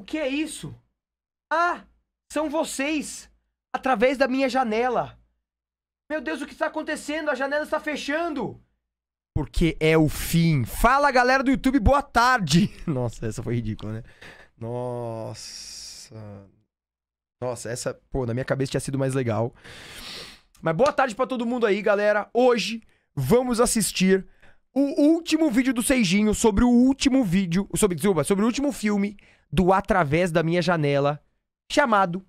O que é isso? Ah, são vocês! Através da minha janela! Meu Deus, o que está acontecendo? A janela está fechando! Porque é o fim. Fala galera do YouTube, boa tarde! Nossa, essa foi ridícula, né? Nossa. Nossa, essa, pô, na minha cabeça tinha sido mais legal. Mas boa tarde para todo mundo aí, galera. Hoje vamos assistir o último vídeo do Seijinho sobre o último vídeo, sobre, desculpa, sobre o último filme do Através da Minha Janela, chamado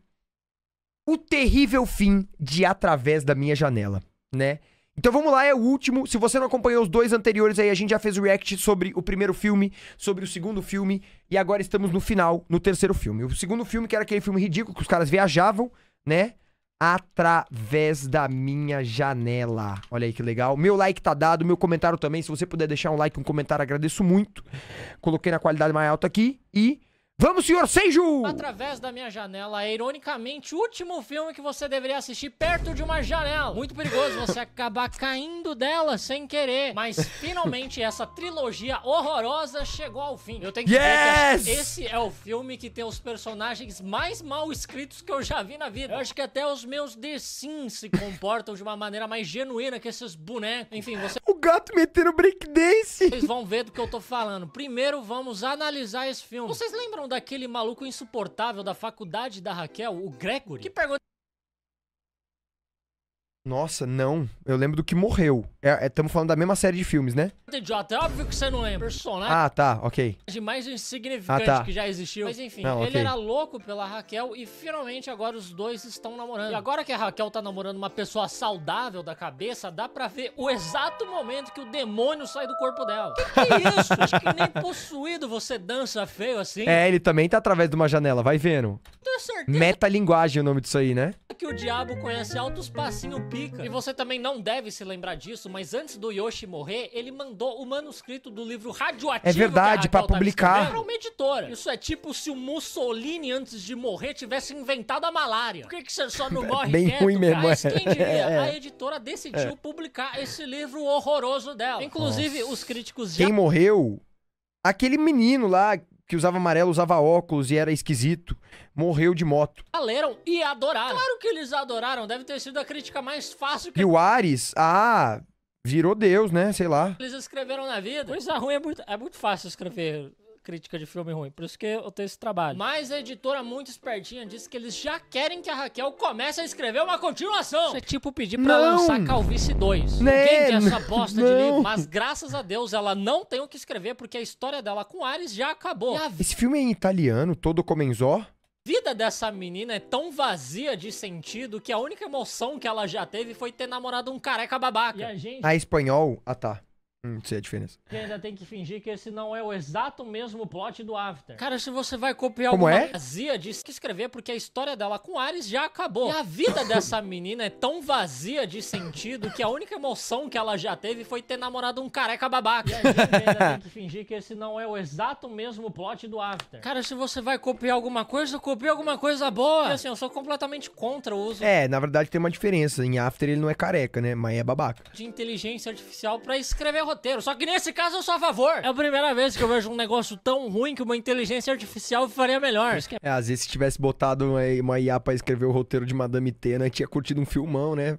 O Terrível Fim de Através da Minha Janela, né? Então vamos lá, é o último. Se você não acompanhou os dois anteriores aí, a gente já fez o react sobre o primeiro filme, sobre o segundo filme, e agora estamos no final, no terceiro filme. O segundo filme, que era aquele filme ridículo que os caras viajavam, né? Através da minha janela. Olha aí que legal. Meu like tá dado, meu comentário também. Se você puder deixar um like, um comentário, agradeço muito. Coloquei na qualidade mais alta aqui. E Vamos, senhor Seijo! Através da minha janela é, ironicamente, o último filme que você deveria assistir perto de uma janela. Muito perigoso você acabar caindo dela sem querer. Mas, finalmente, essa trilogia horrorosa chegou ao fim. Eu tenho que yes! dizer que esse é o filme que tem os personagens mais mal escritos que eu já vi na vida. Eu acho que até os meus The Sims se comportam de uma maneira mais genuína que esses bonecos. Enfim, você... O gato metendo breakdance! Vocês vão ver do que eu tô falando. Primeiro, vamos analisar esse filme. Vocês lembram daquele maluco insuportável da faculdade da Raquel, o Gregory, que pergunta. Nossa, não. Eu lembro do que morreu. Estamos é, é, falando da mesma série de filmes, né? Idiota, é óbvio que você não lembra. Personagem. Né? Ah, tá, ok. Mais insignificante ah, tá. que já existiu. Mas enfim, não, ele era louco pela Raquel e finalmente agora os dois estão namorando. E agora que a Raquel tá namorando uma pessoa saudável da cabeça, dá pra ver o exato momento que o demônio sai do corpo dela. Que, que é isso? Acho que nem possuído você dança feio assim. É, ele também tá através de uma janela, vai vendo. Meta é certeza. Metalinguagem é o nome disso aí, né? Que o diabo conhece altos passinho pica. E você também não deve se lembrar disso, mas antes do Yoshi morrer, ele mandou o manuscrito do livro radioativo. É verdade, para tá publicar. para uma editora. Isso é tipo se o Mussolini, antes de morrer, tivesse inventado a malária. Por que, que você só não é morre Bem quieto, ruim mesmo, Mas é. quem diria? É. A editora decidiu é. publicar esse livro horroroso dela. Inclusive, Nossa. os críticos já... Quem morreu? Aquele menino lá que usava amarelo, usava óculos e era esquisito, morreu de moto. Leram e adoraram. Claro que eles adoraram, deve ter sido a crítica mais fácil que... E o Ares, ah, virou Deus, né? Sei lá. Eles escreveram na vida. Coisa ruim é muito, é muito fácil escrever crítica de filme ruim. Por isso que eu tenho esse trabalho. Mas a editora muito espertinha disse que eles já querem que a Raquel comece a escrever uma continuação. Isso é tipo pedir pra não. lançar Calvície 2. Né? Ninguém essa bosta não. de livro, mas graças a Deus ela não tem o que escrever porque a história dela com Ares já acabou. A... Esse filme é em italiano, todo comenzó? vida dessa menina é tão vazia de sentido que a única emoção que ela já teve foi ter namorado um careca babaca. E a gente... A ah, espanhol... Ah, tá. Não sei a diferença. E ainda tem que fingir que esse não é o exato mesmo plot do After. Cara, se você vai copiar Como alguma é? vazia, diz que escrever porque a história dela com Ares já acabou. E a vida dessa menina é tão vazia de sentido que a única emoção que ela já teve foi ter namorado um careca babaca. a gente ainda tem que fingir que esse não é o exato mesmo plot do After. Cara, se você vai copiar alguma coisa, copia alguma coisa boa. E assim, eu sou completamente contra o uso. É, na verdade tem uma diferença. Em After ele não é careca, né? Mas é babaca. De inteligência artificial para escrever roteiro. Só que nesse caso eu sou a favor. É a primeira vez que eu vejo um negócio tão ruim que uma inteligência artificial faria melhor. É, às vezes se tivesse botado uma, IA pra escrever o roteiro de Madame T, né, tinha curtido um filmão, né?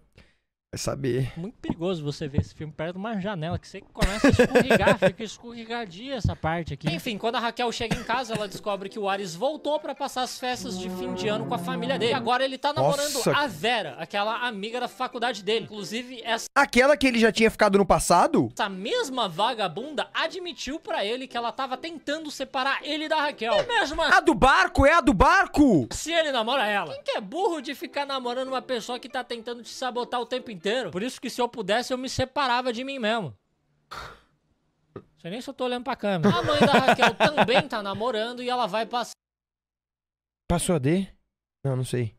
Vai saber. Muito perigoso você ver esse filme perto de uma janela, que você começa a escorregar, fica escorregadia essa parte aqui. Enfim, quando a Raquel chega em casa, ela descobre que o Ares voltou para passar as festas de fim de ano com a família dele. E agora ele tá namorando Nossa. a Vera, aquela amiga da faculdade dele. Inclusive, essa. Aquela que ele já tinha ficado no passado? Essa mesma vagabunda admitiu para ele que ela tava tentando separar ele da Raquel. É mesmo a... a do barco? É a do barco? Se ele namora ela. Quem que é burro de ficar namorando uma pessoa que tá tentando te sabotar o tempo inteiro? inteiro. Por isso que se eu pudesse, eu me separava de mim mesmo. Não sei nem se eu tô olhando pra câmera. A mãe da Raquel também tá namorando e ela vai passar. Passou a D? Não, não sei.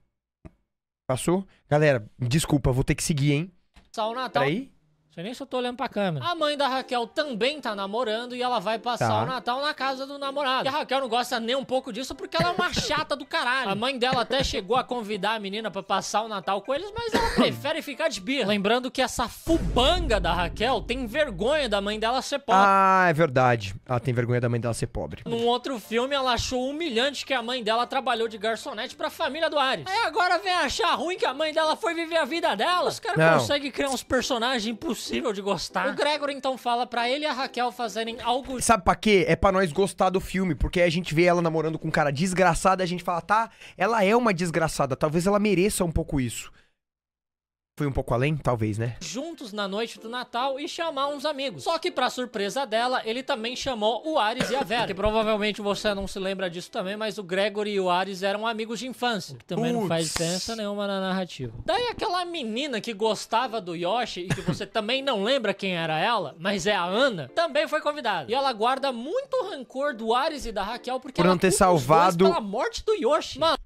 Passou? Galera, desculpa, vou ter que seguir, hein? Sal o Natal. Peraí sei nem se eu tô olhando pra câmera. A mãe da Raquel também tá namorando e ela vai passar tá. o Natal na casa do namorado. E a Raquel não gosta nem um pouco disso porque ela é uma chata do caralho. A mãe dela até chegou a convidar a menina para passar o Natal com eles, mas ela prefere ficar de birra. Lembrando que essa fubanga da Raquel tem vergonha da mãe dela ser pobre. Ah, é verdade. Ela tem vergonha da mãe dela ser pobre. Num outro filme, ela achou humilhante que a mãe dela trabalhou de garçonete pra família do Ares. Aí agora vem achar ruim que a mãe dela foi viver a vida dela. Os caras conseguem criar uns personagens impossíveis impossível de gostar. O Gregor então fala para ele e a Raquel fazerem algo. Sabe pra quê? É para nós gostar do filme, porque a gente vê ela namorando com um cara desgraçado e a gente fala, tá, ela é uma desgraçada, talvez ela mereça um pouco isso. Foi um pouco além, talvez, né? Juntos na noite do Natal e chamar uns amigos. Só que, pra surpresa dela, ele também chamou o Ares e a Vera. que provavelmente você não se lembra disso também, mas o Gregory e o Ares eram amigos de infância. Que também não faz diferença nenhuma na narrativa. Daí aquela menina que gostava do Yoshi e que você também não lembra quem era ela, mas é a Ana, também foi convidada. E ela guarda muito rancor do Ares e da Raquel porque Por ela não ter salvado pela morte do Yoshi. Mano,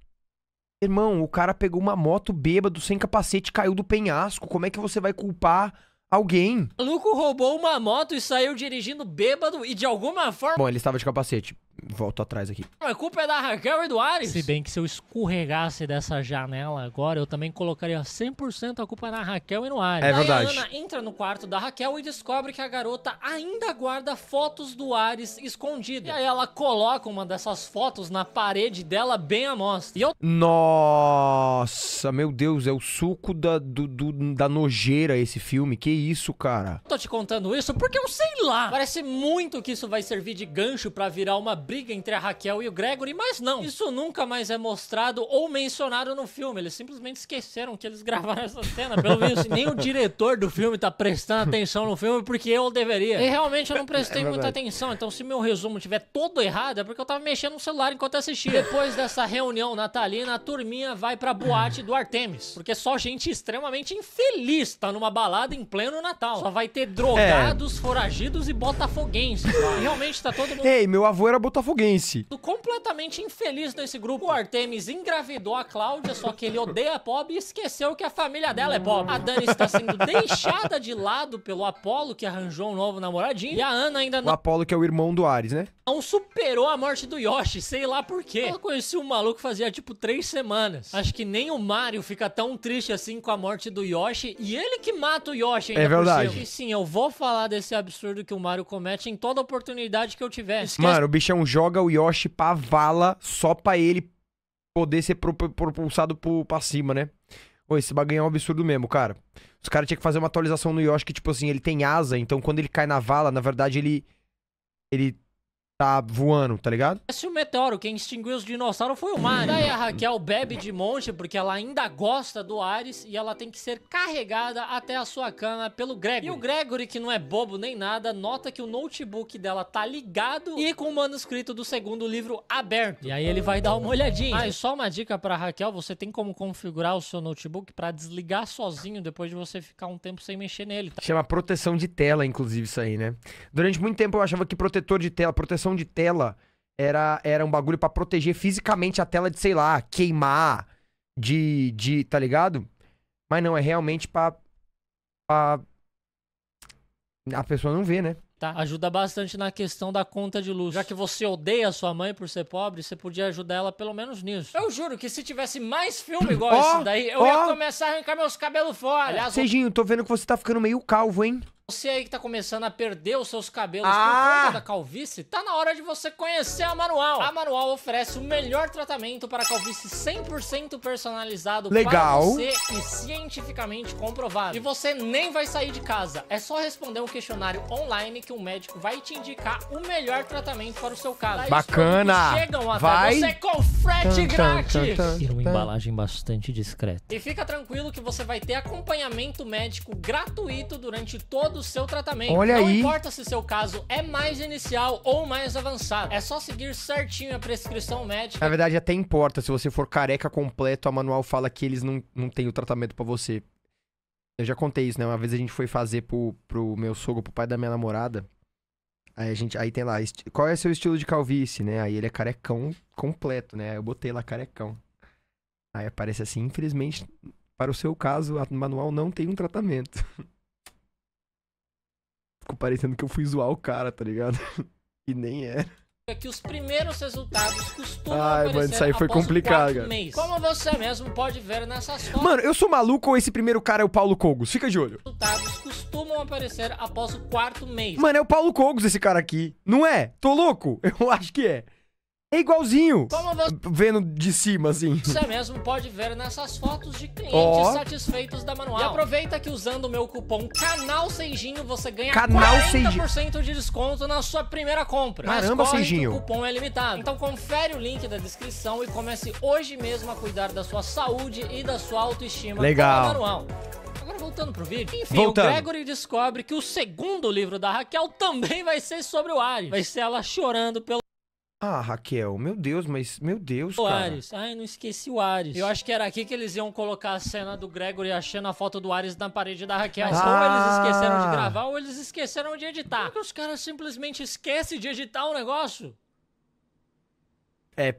Irmão, o cara pegou uma moto bêbado, sem capacete, caiu do penhasco. Como é que você vai culpar alguém? O maluco roubou uma moto e saiu dirigindo bêbado e de alguma forma. Bom, ele estava de capacete. Volto atrás aqui. A culpa é da Raquel e do Ares? Se bem que se eu escorregasse dessa janela agora, eu também colocaria 100% a culpa na Raquel e no Ares. É verdade. A Ana entra no quarto da Raquel e descobre que a garota ainda guarda fotos do Ares escondida. E aí ela coloca uma dessas fotos na parede dela bem à mostra. E eu... Nossa, meu Deus, é o suco da, do, do, da nojeira esse filme. Que isso, cara? Tô te contando isso porque eu sei lá. Parece muito que isso vai servir de gancho para virar uma briga entre a Raquel e o Gregory, mas não. Isso nunca mais é mostrado ou mencionado no filme. Eles simplesmente esqueceram que eles gravaram essa cena, pelo menos. Nem o diretor do filme tá prestando atenção no filme porque eu deveria. E realmente eu não prestei é muita atenção, então se meu resumo tiver todo errado é porque eu tava mexendo no celular enquanto assistia. Depois dessa reunião natalina, a turminha vai pra boate do Artemis, porque só gente extremamente infeliz tá numa balada em pleno Natal. Só vai ter drogados, é. foragidos e botafoguenses. Realmente tá todo mundo... Ei, meu avô era botafoguense botafoguense. Completamente infeliz nesse grupo, o Artemis engravidou a Cláudia, só que ele odeia a Pob e esqueceu que a família dela é pobre. A Dani está sendo deixada de lado pelo Apolo, que arranjou um novo namoradinho, e a Ana ainda não... O Apolo que é o irmão do Ares, né? Não superou a morte do Yoshi, sei lá por quê. Ela conheceu um maluco fazia tipo três semanas. Acho que nem o Mario fica tão triste assim com a morte do Yoshi, e ele que mata o Yoshi ainda É verdade. E sim, eu vou falar desse absurdo que o Mario comete em toda oportunidade que eu tiver. Esquece... Mano, o bicho é um joga o Yoshi pra vala só pra ele poder ser propulsado pro, pra cima, né? Pô, esse bagulho é um absurdo mesmo, cara. Os caras tinham que fazer uma atualização no Yoshi que, tipo assim, ele tem asa, então quando ele cai na vala, na verdade ele. Ele tá voando, tá ligado? Esse o meteoro, quem extinguiu os dinossauros foi o Mario. Daí a Raquel bebe de monte porque ela ainda gosta do Ares e ela tem que ser carregada até a sua cama pelo Gregory. E o Gregory, que não é bobo nem nada, nota que o notebook dela tá ligado e com o manuscrito do segundo livro aberto. E aí ele vai dar uma olhadinha. Ah, e só uma dica pra Raquel, você tem como configurar o seu notebook pra desligar sozinho depois de você ficar um tempo sem mexer nele. Tá? Chama proteção de tela, inclusive, isso aí, né? Durante muito tempo eu achava que protetor de tela, proteção proteção de tela era, era um bagulho para proteger fisicamente a tela de, sei lá, queimar, de, de tá ligado? Mas não, é realmente pra, pra... A pessoa não vê, né? Tá, ajuda bastante na questão da conta de luz. Já que você odeia sua mãe por ser pobre, você podia ajudar ela pelo menos nisso. Eu juro que se tivesse mais filme igual oh, esse daí, eu oh. ia começar a arrancar meus cabelos fora. Aliás, eu tô vendo que você tá ficando meio calvo, hein? Você aí que tá começando a perder os seus cabelos ah. por conta da calvície, tá na hora de você conhecer a Manual. A Manual oferece o melhor tratamento para calvície 100% personalizado Legal. para você e cientificamente comprovado. E você nem vai sair de casa. É só responder um questionário online que o um médico vai te indicar o melhor tratamento para o seu caso. Bacana. Chegam até vai. você com frete grátis. e uma embalagem bastante discreta. E fica tranquilo que você vai ter acompanhamento médico gratuito durante todo do seu tratamento. Olha Não aí. importa se seu caso é mais inicial ou mais avançado. É só seguir certinho a prescrição médica. Na verdade, até importa. Se você for careca completo, a manual fala que eles não, não têm o tratamento para você. Eu já contei isso, né? Uma vez a gente foi fazer pro, pro meu sogro, pro pai da minha namorada. Aí a gente, aí tem lá, qual é seu estilo de calvície, né? Aí ele é carecão completo, né? Aí eu botei lá carecão. Aí aparece assim, infelizmente, para o seu caso, o manual não tem um tratamento. Ficou parecendo que eu fui zoar o cara, tá ligado? e nem era. É que os primeiros resultados costumam Ai, mano, isso aí foi complicado, cara. Mês. Como você mesmo pode ver nessas fotos. Mano, eu sou maluco ou esse primeiro cara é o Paulo Cogos? Fica de olho. resultados costumam aparecer após o quarto mês. Mano, é o Paulo Cogos esse cara aqui. Não é? Tô louco? Eu acho que é. É igualzinho. Nós... Vendo de cima, assim. Você mesmo pode ver nessas fotos de clientes oh. satisfeitos da Manual. E aproveita que usando o meu cupom Canal Seijinho, você ganha Canal 40% Seijinho. de desconto na sua primeira compra. Caramba, Mas Seijinho. o cupom é limitado. Então confere o link da descrição e comece hoje mesmo a cuidar da sua saúde e da sua autoestima Legal. com a Manual. Agora voltando pro vídeo. Enfim, voltando. o Gregory descobre que o segundo livro da Raquel também vai ser sobre o Ari. Vai ser ela chorando pelo ah, Raquel, meu Deus, mas meu Deus, o cara. Ares. Ai, não esqueci o Ares. Eu acho que era aqui que eles iam colocar a cena do Gregory achando a foto do Ares na parede da Raquel. Mas ah. ou eles esqueceram de gravar ou eles esqueceram de editar. Como é que os caras simplesmente esquecem de editar o um negócio? É.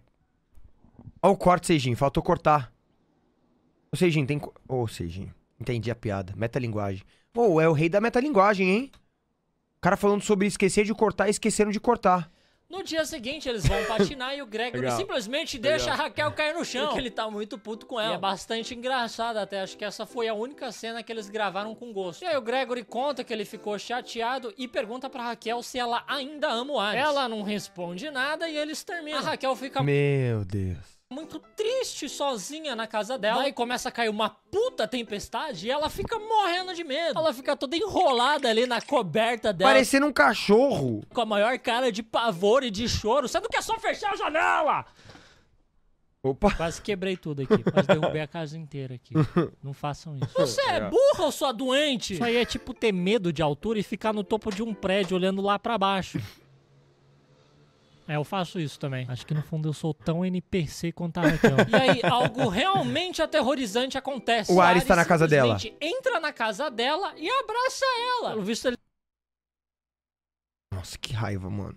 Olha o corte, Seijin. Faltou cortar. Ô, Seijin, tem. Ô, oh, Seijin. Entendi a piada. Metalinguagem. Pô, oh, é o rei da metalinguagem, hein? O cara falando sobre esquecer de cortar e esqueceram de cortar. No dia seguinte, eles vão patinar e o Gregory simplesmente deixa a Raquel cair no chão. Porque ele tá muito puto com ela. E é bastante engraçado até. Acho que essa foi a única cena que eles gravaram com gosto. E aí o Gregory conta que ele ficou chateado e pergunta pra Raquel se ela ainda ama o Ares. Ela não responde nada e eles terminam. A Raquel fica. Meu Deus muito triste sozinha na casa dela. e começa a cair uma puta tempestade e ela fica morrendo de medo. Ela fica toda enrolada ali na coberta dela. Parecendo um cachorro. Com a maior cara de pavor e de choro, sendo que é só fechar a janela. Opa. Quase quebrei tudo aqui. Quase derrubei a casa inteira aqui. Não façam isso. Você é, é burro ou sua doente? Isso aí é tipo ter medo de altura e ficar no topo de um prédio olhando lá para baixo. É, eu faço isso também. Acho que no fundo eu sou tão NPC quanto a Raquel. e aí, algo realmente aterrorizante acontece. O Ares está na casa dela. entra na casa dela e abraça ela. Pelo visto, ele... Nossa, que raiva, mano.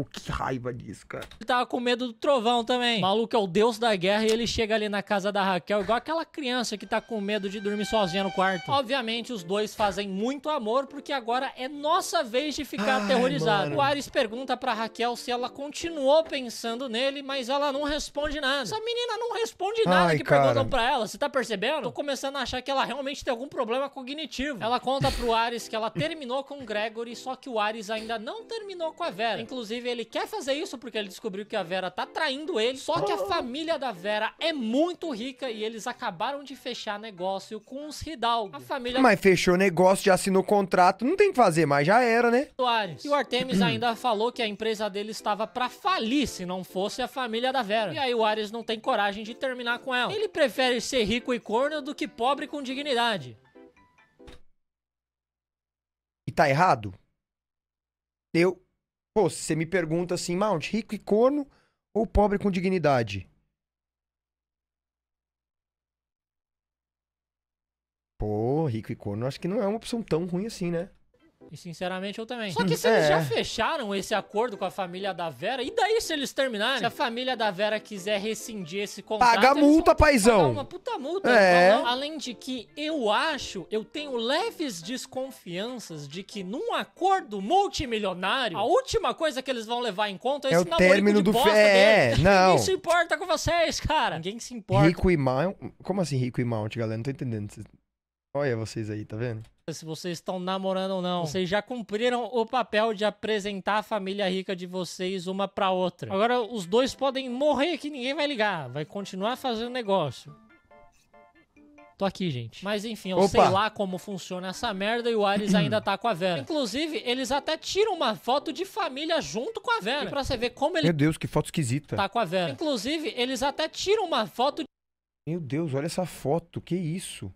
O que raiva disso, cara. Ele tava com medo do trovão também. O maluco é o deus da guerra e ele chega ali na casa da Raquel, igual aquela criança que tá com medo de dormir sozinha no quarto. Obviamente, os dois fazem muito amor, porque agora é nossa vez de ficar Ai, aterrorizado. Mano. O Ares pergunta pra Raquel se ela continuou pensando nele, mas ela não responde nada. Essa menina não responde nada Ai, que cara. perguntam pra ela. Você tá percebendo? Tô começando a achar que ela realmente tem algum problema cognitivo. Ela conta pro Ares que ela terminou com o Gregory, só que o Ares ainda não terminou com a Vera. Inclusive, ele quer fazer isso porque ele descobriu que a Vera tá traindo ele. Só que a oh. família da Vera é muito rica e eles acabaram de fechar negócio com os Hidalgo. A família. Mas fechou negócio, já assinou contrato, não tem que fazer mais, já era, né? E o Artemis ainda falou que a empresa dele estava para falir se não fosse a família da Vera. E aí o Ares não tem coragem de terminar com ela. Ele prefere ser rico e corno do que pobre com dignidade. E tá errado? Eu Pô, se você me pergunta assim, Mount, rico e corno ou pobre com dignidade? Pô, rico e corno, acho que não é uma opção tão ruim assim, né? E sinceramente eu também. Só que se eles é. já fecharam esse acordo com a família da Vera, e daí se eles terminarem? Se a família da Vera quiser rescindir esse contrato. Pagar multa, paizão. uma puta multa. É. Então, além de que eu acho, eu tenho leves desconfianças de que num acordo multimilionário, a última coisa que eles vão levar em conta é, é esse o término do fé. É, não. Ninguém se importa com vocês, cara. Ninguém se importa. Rico e Mount. Como assim rico e Mount, galera? Não tô entendendo. Olha vocês aí, tá vendo? Se vocês estão namorando ou não, vocês já cumpriram o papel de apresentar a família rica de vocês uma pra outra. Agora, os dois podem morrer que ninguém vai ligar, vai continuar fazendo negócio. Tô aqui, gente. Mas enfim, eu Opa. sei lá como funciona essa merda e o Ares ainda tá com a Vera. Inclusive, eles até tiram uma foto de família junto com a Vera. E pra você ver como ele. Meu Deus, que foto esquisita. Tá com a Vera. Inclusive, eles até tiram uma foto. Meu Deus, olha essa foto, que isso?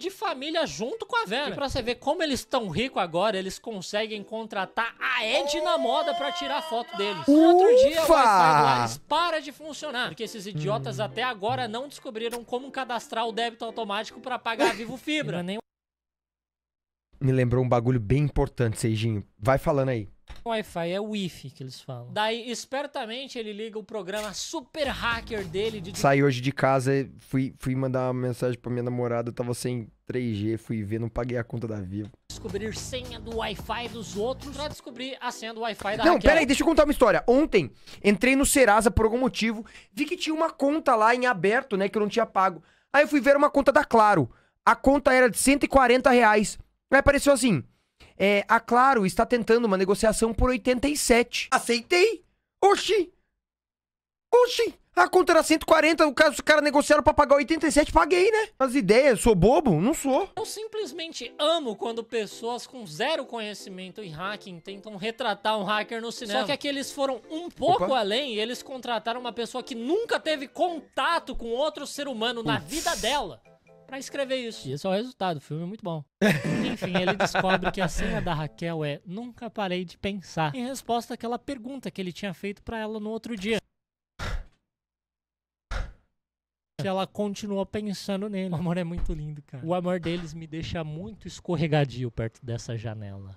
de família junto com a Vera. E pra você ver como eles estão ricos agora, eles conseguem contratar a Edna Moda pra tirar foto deles. outro dia, o Wi-Fi para de funcionar, porque esses idiotas hum. até agora não descobriram como cadastrar o débito automático pra pagar a Vivo Fibra. É nem me lembrou um bagulho bem importante, Seijinho. Vai falando aí. Wi-Fi, é Wi-Fi que eles falam. Daí, espertamente, ele liga o programa super hacker dele. De... Saí hoje de casa, fui, fui mandar uma mensagem pra minha namorada, eu tava sem 3G, fui ver, não paguei a conta da Vivo. Descobrir senha do Wi-Fi dos outros pra descobrir a senha do Wi-Fi da Não, Raquel. peraí, deixa eu contar uma história. Ontem, entrei no Serasa por algum motivo, vi que tinha uma conta lá em aberto, né, que eu não tinha pago. Aí eu fui ver uma conta da Claro. A conta era de 140 reais. Aí apareceu assim: é, a Claro está tentando uma negociação por 87. Aceitei? Oxi! Oxi! A conta era 140, no caso os caras negociaram pra pagar 87, paguei, né? As ideias, sou bobo? Não sou. Eu simplesmente amo quando pessoas com zero conhecimento em hacking tentam retratar um hacker no cinema. Só que aqui é eles foram um pouco Opa. além e eles contrataram uma pessoa que nunca teve contato com outro ser humano Ups. na vida dela para escrever isso. E esse é o resultado, o filme é muito bom. Enfim, ele descobre que a senha da Raquel é Nunca parei de pensar, em resposta àquela pergunta que ele tinha feito para ela no outro dia. que ela continuou pensando nele. O amor é muito lindo, cara. O amor deles me deixa muito escorregadio perto dessa janela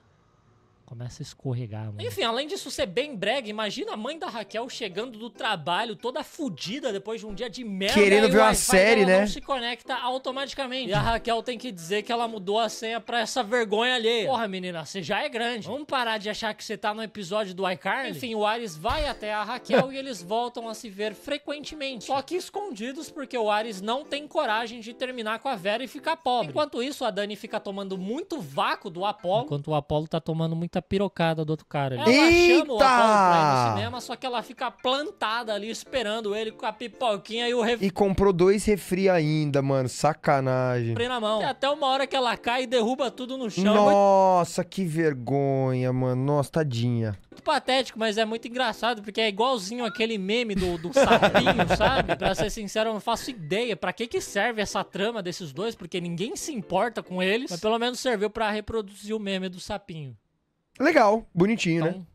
começa a escorregar. Mano. Enfim, além disso ser bem brega, imagina a mãe da Raquel chegando do trabalho toda fodida depois de um dia de merda. Querendo ver uma série, né? Não se conecta automaticamente. E a Raquel tem que dizer que ela mudou a senha pra essa vergonha alheia. Porra, menina, você já é grande. Vamos parar de achar que você tá no episódio do iCarly? Enfim, o Ares vai até a Raquel e eles voltam a se ver frequentemente. Só que escondidos porque o Ares não tem coragem de terminar com a Vera e ficar pobre. Enquanto isso, a Dani fica tomando muito vácuo do Apolo. Enquanto o Apolo tá tomando muita fica pirocada do outro cara. Ali. Ela Eita! chama o no cinema, só que ela fica plantada ali esperando ele com a pipoquinha e o refri. E comprou dois refri ainda, mano. Sacanagem. Refri na mão. Tem até uma hora que ela cai e derruba tudo no chão. É Nossa, que vergonha, mano. Nossa, tadinha. Muito patético, mas é muito engraçado, porque é igualzinho aquele meme do, do sapinho, sabe? Pra ser sincero, eu não faço ideia pra que que serve essa trama desses dois, porque ninguém se importa com eles, mas pelo menos serviu para reproduzir o meme do sapinho. Legal, bonitinho, né? então, né?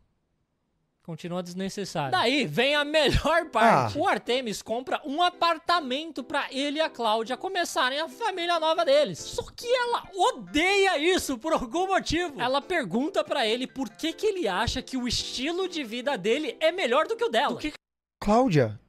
Continua desnecessário. Daí vem a melhor ah. parte. Ah. O Artemis compra um apartamento para ele e a Cláudia começarem a família nova deles. Só que ela odeia isso por algum motivo. Ela pergunta para ele por que que ele acha que o estilo de vida dele é melhor do que o dela. Que... Cláudia,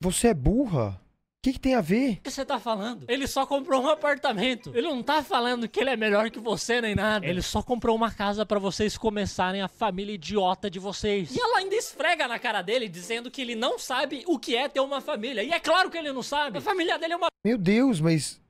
você é burra que, que tem a ver? O que você tá falando? Ele só comprou um apartamento. Ele não tá falando que ele é melhor que você nem nada. Ele só comprou uma casa para vocês começarem a família idiota de vocês. E ela ainda esfrega na cara dele dizendo que ele não sabe o que é ter uma família. E é claro que ele não sabe. A família dele é uma. Meu Deus, mas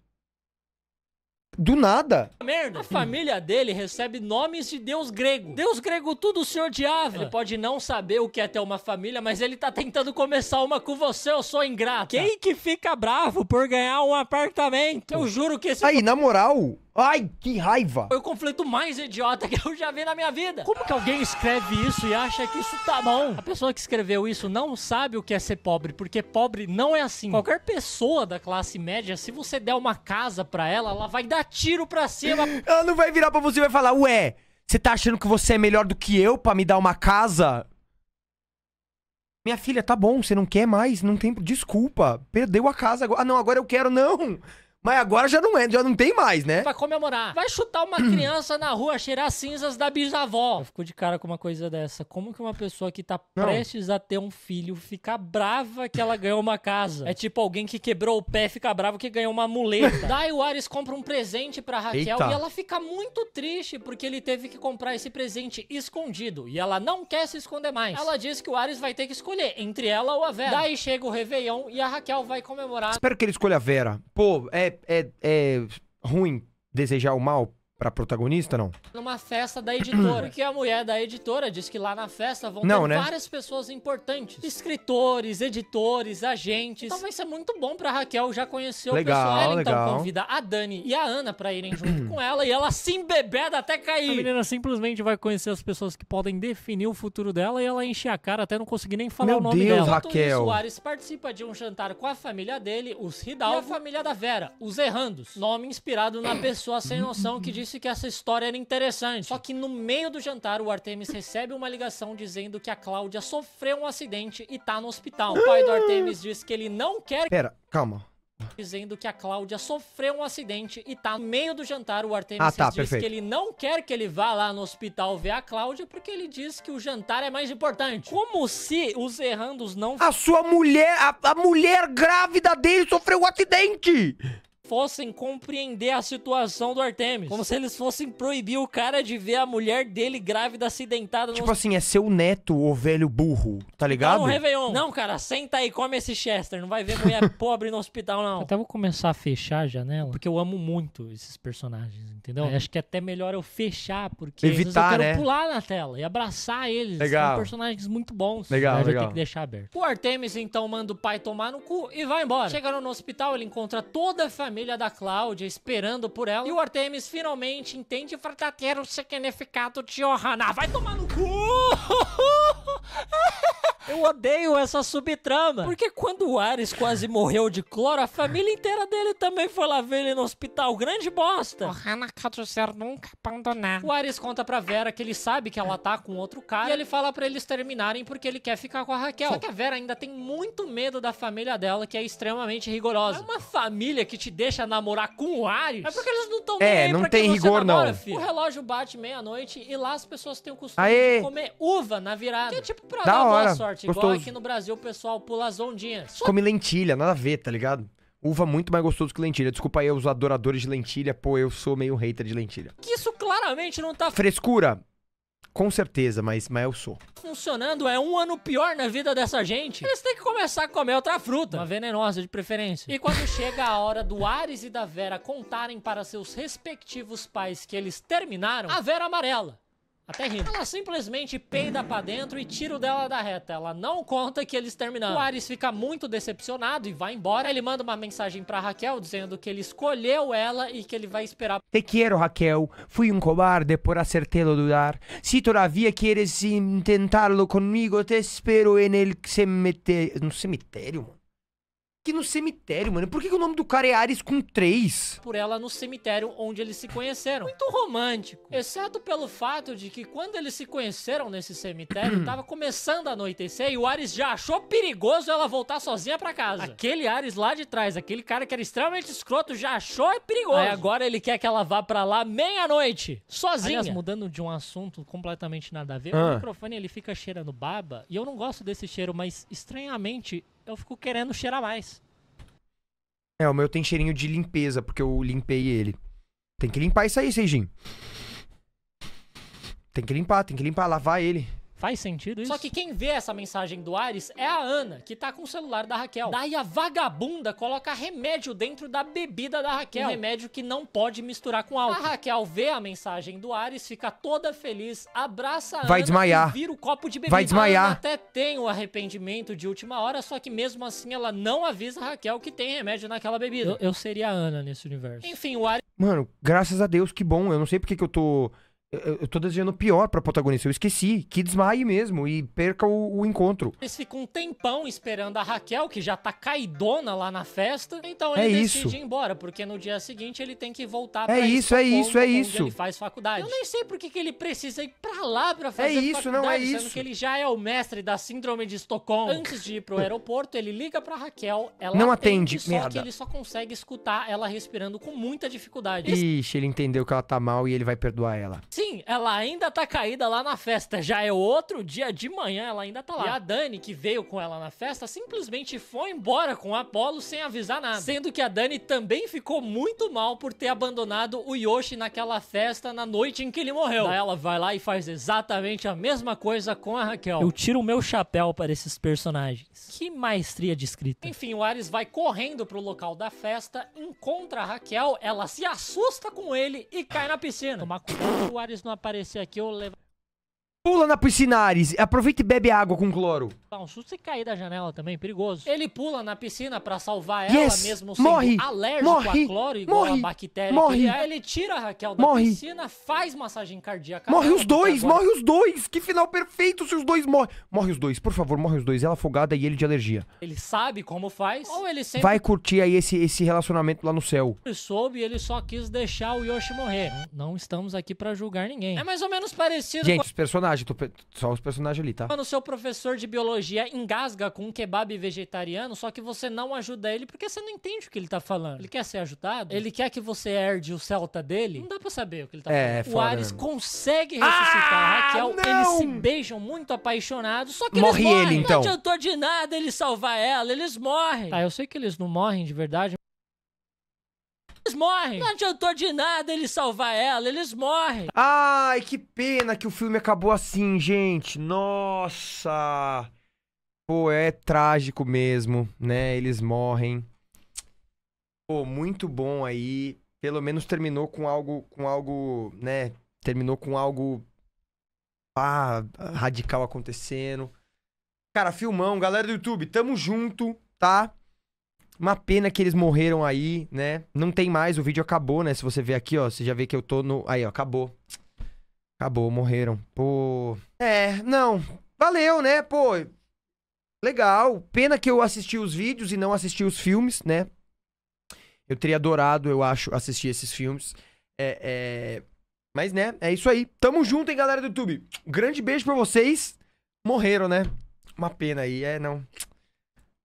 do nada. Merda. A família dele recebe nomes de deus grego. Deus grego tudo se odiava. Ele pode não saber o que é ter uma família, mas ele tá tentando começar uma com você, eu sou ingrato. Quem que fica bravo por ganhar um apartamento? Eu juro que esse... Aí, na moral, Ai, que raiva! Foi o conflito mais idiota que eu já vi na minha vida. Como que alguém escreve isso e acha que isso tá bom? A pessoa que escreveu isso não sabe o que é ser pobre, porque pobre não é assim. Qualquer pessoa da classe média, se você der uma casa pra ela, ela vai dar tiro pra cima. ela não vai virar pra você e vai falar, ué, você tá achando que você é melhor do que eu pra me dar uma casa? Minha filha, tá bom, você não quer mais, não tem... Desculpa, perdeu a casa agora. Ah, não, agora eu quero, não! Mas agora já não é, já não tem mais, né? Vai comemorar. Vai chutar uma criança na rua, cheirar cinzas da bisavó. Eu fico de cara com uma coisa dessa. Como que uma pessoa que tá não. prestes a ter um filho fica brava que ela ganhou uma casa? É tipo alguém que quebrou o pé fica bravo que ganhou uma muleta. Daí o Ares compra um presente pra Raquel Eita. e ela fica muito triste porque ele teve que comprar esse presente escondido e ela não quer se esconder mais. Ela diz que o Ares vai ter que escolher entre ela ou a Vera. Daí chega o Réveillon e a Raquel vai comemorar. Espero que ele escolha a Vera. Pô, é é, é, é, ruim desejar o mal Pra protagonista, não? Numa festa da editora. porque a mulher da editora disse que lá na festa vão não, ter né? várias pessoas importantes. Escritores, editores, agentes. Então vai ser muito bom pra Raquel já conhecer legal, o pessoal. Ela então legal. então convida a Dani e a Ana pra irem junto com ela e ela se embebeda até cair. A menina simplesmente vai conhecer as pessoas que podem definir o futuro dela e ela enche a cara até não conseguir nem falar Meu o nome Deus, dela. Raquel. O então, Soares participa de um jantar com a família dele, os Hidalgo, e a família da Vera, os Errandos. Nome inspirado na pessoa sem noção que disse disse que essa história era interessante. Só que no meio do jantar, o Artemis recebe uma ligação dizendo que a Cláudia sofreu um acidente e tá no hospital. O pai do Artemis diz que ele não quer... Pera, calma. Dizendo que a Cláudia sofreu um acidente e tá no meio do jantar. O Artemis ah, tá, diz perfeito. que ele não quer que ele vá lá no hospital ver a Cláudia porque ele diz que o jantar é mais importante. Como se os errandos não. A sua mulher, a, a mulher grávida dele sofreu um acidente! fossem compreender a situação do Artemis. Como se eles fossem proibir o cara de ver a mulher dele grávida acidentada. Tipo no... assim, é seu neto ou velho burro, tá então, ligado? Não, Réveillon. Não, cara, senta aí, come esse Chester. Não vai ver mulher pobre no hospital, não. Eu até vou começar a fechar a janela, porque eu amo muito esses personagens, entendeu? É, acho que é até melhor eu fechar, porque Evitar, eu quero né? pular na tela e abraçar eles. Legal. São personagens muito bons. Legal, legal. Vai ter que deixar aberto. O Artemis, então, manda o pai tomar no cu e vai embora. Chegaram no hospital, ele encontra toda a família família da Cláudia esperando por ela. E o Artemis finalmente entende o verdadeiro tá, significado de Ohana. Vai tomar no cu! Eu odeio essa subtrama. Porque quando o Ares quase morreu de cloro, a família inteira dele também foi lá ver ele no hospital. Grande bosta. O Hanakato ser nunca abandonar. O Ares conta pra Vera que ele sabe que ela tá com outro cara. E ele fala para eles terminarem porque ele quer ficar com a Raquel. Só que a Vera ainda tem muito medo da família dela, que é extremamente rigorosa. É uma família que te deixa namorar com o Ares. É porque eles não estão é, nem É, não tem rigor, namora, não. Filho. O relógio bate meia-noite e lá as pessoas têm o costume Aê. de comer uva na virada. Que é tipo pra da dar hora. boa sorte. Gostoso. Igual aqui no Brasil o pessoal pula as ondinhas. Só... Come lentilha, nada a ver, tá ligado? Uva muito mais gostoso que lentilha. Desculpa aí os adoradores de lentilha, pô, eu sou meio hater de lentilha. Que isso claramente não tá... Frescura? Com certeza, mas, mas eu sou. Funcionando é um ano pior na vida dessa gente. Eles têm que começar a comer outra fruta. Uma venenosa, de preferência. E quando chega a hora do Ares e da Vera contarem para seus respectivos pais que eles terminaram, a Vera amarela. Até rindo. Ela simplesmente peida pra dentro e tira o dela da reta. Ela não conta que eles terminaram. O Ares fica muito decepcionado e vai embora. Ele manda uma mensagem pra Raquel dizendo que ele escolheu ela e que ele vai esperar. Te quero, Raquel. Fui um cobarde por acertê-lo dudar. Se todavia queres intentá-lo comigo, te espero en el cemitério. No cemitério, mano? que no cemitério, mano. Por que, que o nome do cara é Ares com três? Por ela no cemitério onde eles se conheceram. Muito romântico. Exceto pelo fato de que quando eles se conheceram nesse cemitério, tava começando a anoitecer e o Ares já achou perigoso ela voltar sozinha para casa. Aquele Ares lá de trás, aquele cara que era extremamente escroto, já achou é perigoso. Aí agora ele quer que ela vá para lá meia-noite, sozinha. Aliás, mudando de um assunto completamente nada a ver, ah. o microfone ele fica cheirando baba e eu não gosto desse cheiro, mas estranhamente eu fico querendo cheirar mais. É, o meu tem cheirinho de limpeza, porque eu limpei ele. Tem que limpar isso aí, Seijin. Tem que limpar, tem que limpar, lavar ele. Faz sentido isso? Só que quem vê essa mensagem do Ares é a Ana, que tá com o celular da Raquel. Daí a vagabunda coloca remédio dentro da bebida da Raquel. Um remédio que não pode misturar com álcool. A Raquel vê a mensagem do Ares, fica toda feliz, abraça a Vai Ana desmaiar. e vira o copo de bebida. Vai desmaiar. até tem o arrependimento de última hora, só que mesmo assim ela não avisa a Raquel que tem remédio naquela bebida. Eu, eu seria a Ana nesse universo. Enfim, o Ares... Mano, graças a Deus, que bom. Eu não sei porque que eu tô eu, tô desejando pior pra protagonista. Eu esqueci. Que desmaie mesmo e perca o, o, encontro. Eles ficam um tempão esperando a Raquel, que já tá caidona lá na festa. Então é ele é decide isso. ir embora, porque no dia seguinte ele tem que voltar é pra É isso, é isso, é isso. Ele faz faculdade. Eu nem sei por que ele precisa ir pra lá pra é fazer é isso, faculdade, não é isso. sendo que ele já é o mestre da síndrome de Estocolmo. Antes de ir pro aeroporto, ele liga pra Raquel, ela não atende, atende só merda. que ele só consegue escutar ela respirando com muita dificuldade. Ixi, ele entendeu que ela tá mal e ele vai perdoar ela. Sim, ela ainda tá caída lá na festa. Já é outro dia de manhã, ela ainda tá lá. E a Dani, que veio com ela na festa, simplesmente foi embora com o Apollo sem avisar nada. Sendo que a Dani também ficou muito mal por ter abandonado o Yoshi naquela festa na noite em que ele morreu. Daí ela vai lá e faz exatamente a mesma coisa com a Raquel. Eu tiro o meu chapéu para esses personagens. Que maestria de escrita. Enfim, o Ares vai correndo pro local da festa, encontra a Raquel, ela se assusta com ele e cai na piscina. Tomar cuidado, o Ares não aparecer aqui, eu levo. Pula na piscina, Ares. Aproveita e bebe água com cloro. Tá um susto e cair da janela também, perigoso. Ele pula na piscina pra salvar ela, mesmo sendo morre. alérgico morre. a cloro, igual morre. a bactéria. Morre. É. ele tira a Raquel da morre. piscina, faz massagem cardíaca. Morre os dois, morre os dois. Que final perfeito se os dois morrem. Morre os dois, por favor, morre os dois. Ela afogada e ele de alergia. Ele sabe como faz, ou ele sempre... Vai curtir aí esse, esse relacionamento lá no céu. Ele soube e ele só quis deixar o Yoshi morrer. Não estamos aqui pra julgar ninguém. É mais ou menos parecido Gente, com... os personagens personagem, tô pe- só os personagens ali, tá? Quando o seu professor de biologia engasga com um kebab vegetariano, só que você não ajuda ele porque você não entende o que ele tá falando. Ele quer ser ajudado? Ele quer que você herde o Celta dele? Não dá pra saber o que ele tá É, é falando. o Ares consegue ressuscitar a ah, Raquel, não! eles se beijam muito apaixonados, só que Morre eles ele, então. Não adiantou de nada ele salvar ela, eles morrem. Tá, eu sei que eles não morrem de verdade, eles morrem. Não adiantou de nada ele salvar ela, eles morrem. Ai, que pena que o filme acabou assim, gente. Nossa. Pô, é trágico mesmo, né? Eles morrem. Pô, muito bom aí. Pelo menos terminou com algo, com algo, né? Terminou com algo ah, radical acontecendo. Cara, filmão, galera do YouTube, tamo junto, tá? Uma pena que eles morreram aí, né? Não tem mais, o vídeo acabou, né? Se você ver aqui, ó, você já vê que eu tô no. Aí, ó, acabou. Acabou, morreram. Pô. É, não. Valeu, né? Pô. Legal. Pena que eu assisti os vídeos e não assisti os filmes, né? Eu teria adorado, eu acho, assistir esses filmes. É, é... Mas, né? É isso aí. Tamo junto, hein, galera do YouTube. Grande beijo pra vocês. Morreram, né? Uma pena aí, é, não.